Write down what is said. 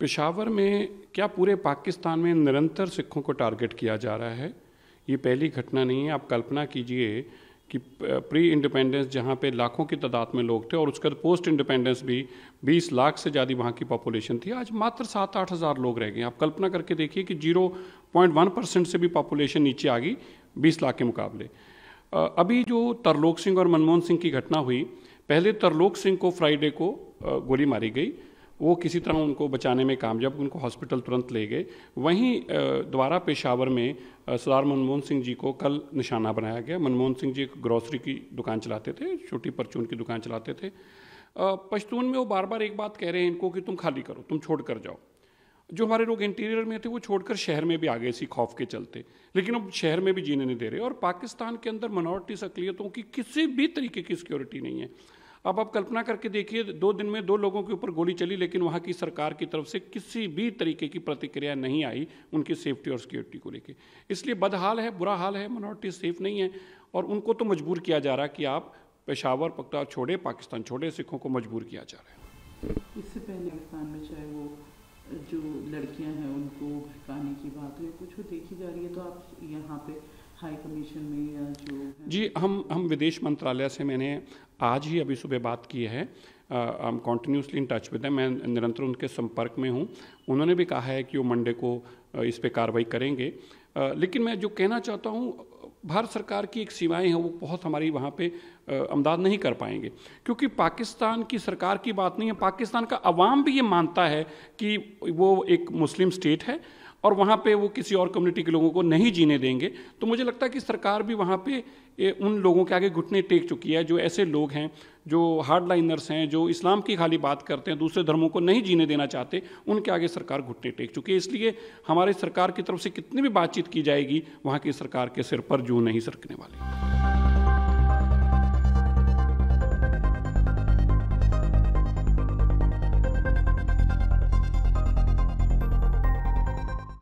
पेशावर में क्या पूरे पाकिस्तान में निरंतर सिखों को टारगेट किया जा रहा है ये पहली घटना नहीं है आप कल्पना कीजिए कि प्री इंडिपेंडेंस जहाँ पे लाखों की तादाद में लोग थे और उसके बाद पोस्ट इंडिपेंडेंस भी 20 लाख से ज़्यादा वहाँ की पॉपुलेशन थी आज मात्र सात आठ हज़ार लोग रह गए आप कल्पना करके देखिए कि जीरो पॉइंट वन परसेंट से भी पॉपुलेशन नीचे आ गई बीस लाख के मुकाबले अभी जो तरलोक सिंह और मनमोहन सिंह की घटना हुई पहले तरलोक सिंह को फ्राइडे को गोली मारी गई वो किसी तरह उनको बचाने में कामयाब उनको हॉस्पिटल तुरंत ले गए वहीं द्वारा पेशावर में सरदार मनमोहन सिंह जी को कल निशाना बनाया गया मनमोहन सिंह जी एक ग्रॉसरी की दुकान चलाते थे छोटी परचून की दुकान चलाते थे पश्तून में वो बार बार एक बात कह रहे हैं इनको कि तुम खाली करो तुम छोड़ कर जाओ जो हमारे लोग इंटीरियर में थे वो छोड़कर शहर में भी आ गए इसी खौफ के चलते लेकिन अब शहर में भी जीने नहीं दे रहे और पाकिस्तान के अंदर मनोरिटीज अकलीतों की किसी भी तरीके की सिक्योरिटी नहीं है अब आप कल्पना करके देखिए दो दिन में दो लोगों के ऊपर गोली चली लेकिन वहाँ की सरकार की तरफ से किसी भी तरीके की प्रतिक्रिया नहीं आई उनकी सेफ्टी और सिक्योरिटी को लेकर इसलिए बदहाल है बुरा हाल है मनोरिटी सेफ नहीं है और उनको तो मजबूर किया जा रहा है कि आप पेशावर पख्ता छोड़े पाकिस्तान छोड़े सिखों को मजबूर किया जा रहा है इससे पहले पाकिस्तान में चाहे वो जो लड़कियां हैं उनको भिकाने की बात हो कुछ देखी जा रही है तो आप यहाँ पे हाई कमीशन में या जो जी हम हम विदेश मंत्रालय से मैंने आज ही अभी सुबह बात की है I am continuously in touch with मैं निरंतर उनके संपर्क में हूँ उन्होंने भी कहा है कि वो मंडे को इस पर कार्रवाई करेंगे लेकिन मैं जो कहना चाहता हूँ भारत सरकार की एक सीमाएं हैं वो बहुत हमारी वहाँ पे अमदाद नहीं कर पाएंगे क्योंकि पाकिस्तान की सरकार की बात नहीं है पाकिस्तान का अवाम भी ये मानता है कि वो एक मुस्लिम स्टेट है और वहाँ पे वो किसी और कम्युनिटी के लोगों को नहीं जीने देंगे तो मुझे लगता है कि सरकार भी वहाँ पे उन लोगों के आगे घुटने टेक चुकी है जो ऐसे लोग हैं जो हार्ड लाइनर्स हैं जो इस्लाम की खाली बात करते हैं दूसरे धर्मों को नहीं जीने देना चाहते उनके आगे सरकार घुटने टेक चुकी है इसलिए हमारी सरकार की तरफ से कितनी भी बातचीत की जाएगी वहाँ की सरकार के सिर पर जू नहीं सरकने वाली